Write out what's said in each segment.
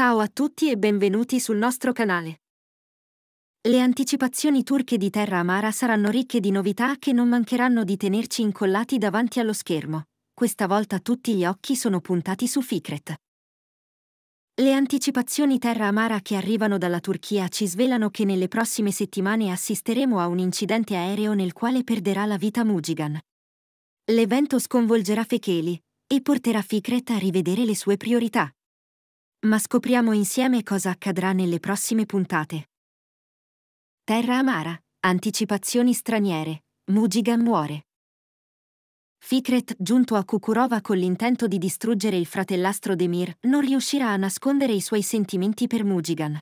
Ciao a tutti e benvenuti sul nostro canale. Le anticipazioni turche di Terra Amara saranno ricche di novità che non mancheranno di tenerci incollati davanti allo schermo. Questa volta tutti gli occhi sono puntati su Fikret. Le anticipazioni Terra Amara che arrivano dalla Turchia ci svelano che nelle prossime settimane assisteremo a un incidente aereo nel quale perderà la vita Mujigan. L'evento sconvolgerà Fecheli e porterà Fikret a rivedere le sue priorità. Ma scopriamo insieme cosa accadrà nelle prossime puntate. Terra amara, anticipazioni straniere, Mujigan muore. Fikret, giunto a Kukurova con l'intento di distruggere il fratellastro Demir, non riuscirà a nascondere i suoi sentimenti per Mujigan.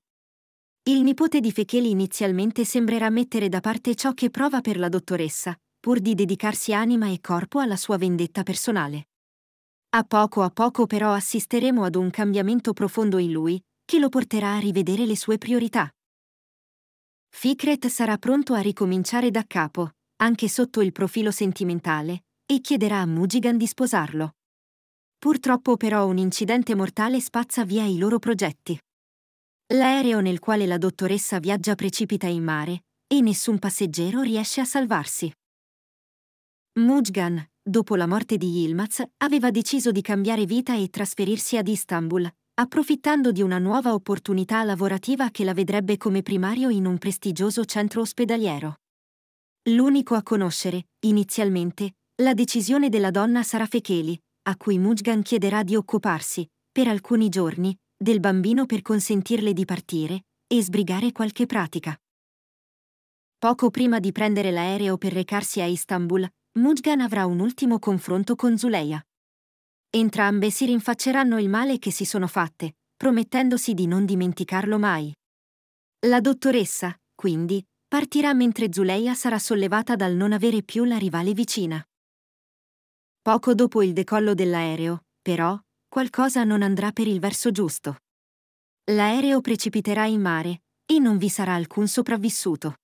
Il nipote di Fekeli inizialmente sembrerà mettere da parte ciò che prova per la dottoressa, pur di dedicarsi anima e corpo alla sua vendetta personale. A poco a poco però assisteremo ad un cambiamento profondo in lui, che lo porterà a rivedere le sue priorità. Fikret sarà pronto a ricominciare da capo, anche sotto il profilo sentimentale, e chiederà a Mujigan di sposarlo. Purtroppo però un incidente mortale spazza via i loro progetti. L'aereo nel quale la dottoressa viaggia precipita in mare e nessun passeggero riesce a salvarsi. Mujgan, dopo la morte di Yilmaz, aveva deciso di cambiare vita e trasferirsi ad Istanbul, approfittando di una nuova opportunità lavorativa che la vedrebbe come primario in un prestigioso centro ospedaliero. L'unico a conoscere, inizialmente, la decisione della donna sarà Fecheli, a cui Mujgan chiederà di occuparsi, per alcuni giorni, del bambino per consentirle di partire e sbrigare qualche pratica. Poco prima di prendere l'aereo per recarsi a Istanbul, Mudgan avrà un ultimo confronto con Zuleia. Entrambe si rinfacceranno il male che si sono fatte, promettendosi di non dimenticarlo mai. La dottoressa, quindi, partirà mentre Zuleia sarà sollevata dal non avere più la rivale vicina. Poco dopo il decollo dell'aereo, però, qualcosa non andrà per il verso giusto. L'aereo precipiterà in mare e non vi sarà alcun sopravvissuto.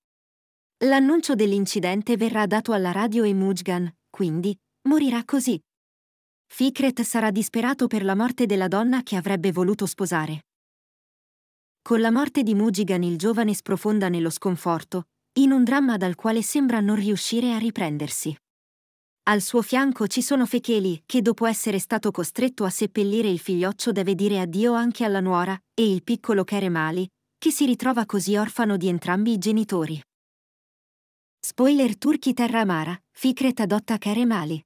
L'annuncio dell'incidente verrà dato alla radio e Mujgan, quindi, morirà così. Fikret sarà disperato per la morte della donna che avrebbe voluto sposare. Con la morte di Mujigan il giovane sprofonda nello sconforto, in un dramma dal quale sembra non riuscire a riprendersi. Al suo fianco ci sono Fecheli, che dopo essere stato costretto a seppellire il figlioccio deve dire addio anche alla nuora, e il piccolo Keremali, che si ritrova così orfano di entrambi i genitori. Spoiler turchi terra amara, Fikret adotta Keremali.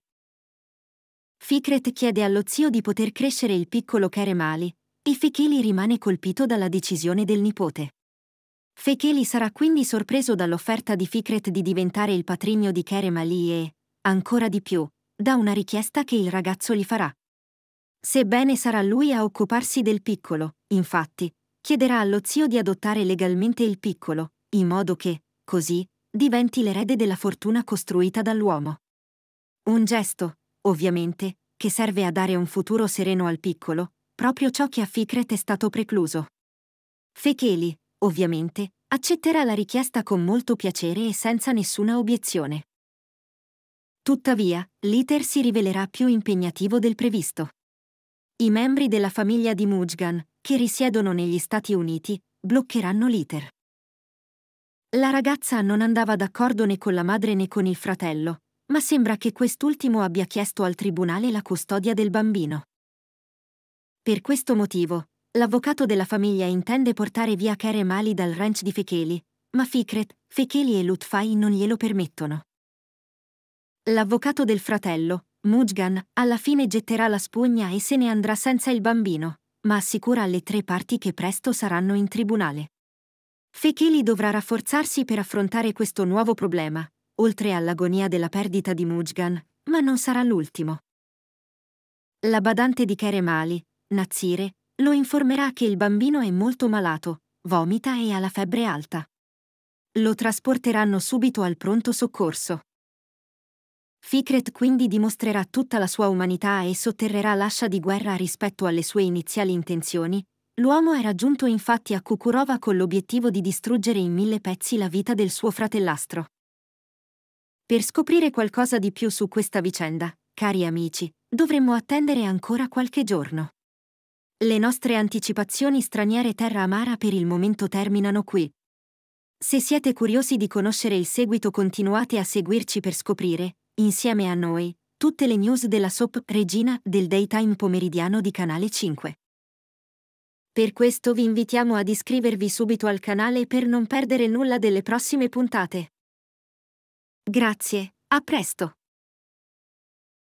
Fikret chiede allo zio di poter crescere il piccolo Keremali, e Fekeli rimane colpito dalla decisione del nipote. Fekeli sarà quindi sorpreso dall'offerta di Fikret di diventare il patrigno di Keremali e, ancora di più, da una richiesta che il ragazzo gli farà. Sebbene sarà lui a occuparsi del piccolo, infatti, chiederà allo zio di adottare legalmente il piccolo, in modo che, così, diventi l'erede della fortuna costruita dall'uomo. Un gesto, ovviamente, che serve a dare un futuro sereno al piccolo, proprio ciò che a Ficret è stato precluso. Fecheli, ovviamente, accetterà la richiesta con molto piacere e senza nessuna obiezione. Tuttavia, l'iter si rivelerà più impegnativo del previsto. I membri della famiglia di Mujgan, che risiedono negli Stati Uniti, bloccheranno l'iter. La ragazza non andava d'accordo né con la madre né con il fratello, ma sembra che quest'ultimo abbia chiesto al tribunale la custodia del bambino. Per questo motivo, l'avvocato della famiglia intende portare via Kerem Ali dal ranch di Fecheli, ma Fikret, Fecheli e Lutfai non glielo permettono. L'avvocato del fratello, Mujgan, alla fine getterà la spugna e se ne andrà senza il bambino, ma assicura alle tre parti che presto saranno in tribunale. Fekeli dovrà rafforzarsi per affrontare questo nuovo problema, oltre all'agonia della perdita di Mujgan, ma non sarà l'ultimo. La badante di Keremali, Nazire, lo informerà che il bambino è molto malato, vomita e ha la febbre alta. Lo trasporteranno subito al pronto soccorso. Fikret quindi dimostrerà tutta la sua umanità e sotterrerà l'ascia di guerra rispetto alle sue iniziali intenzioni, L'uomo era giunto infatti a Kukurova con l'obiettivo di distruggere in mille pezzi la vita del suo fratellastro. Per scoprire qualcosa di più su questa vicenda, cari amici, dovremmo attendere ancora qualche giorno. Le nostre anticipazioni straniere terra amara per il momento terminano qui. Se siete curiosi di conoscere il seguito continuate a seguirci per scoprire, insieme a noi, tutte le news della SOP regina del daytime pomeridiano di Canale 5. Per questo vi invitiamo ad iscrivervi subito al canale per non perdere nulla delle prossime puntate. Grazie, a presto!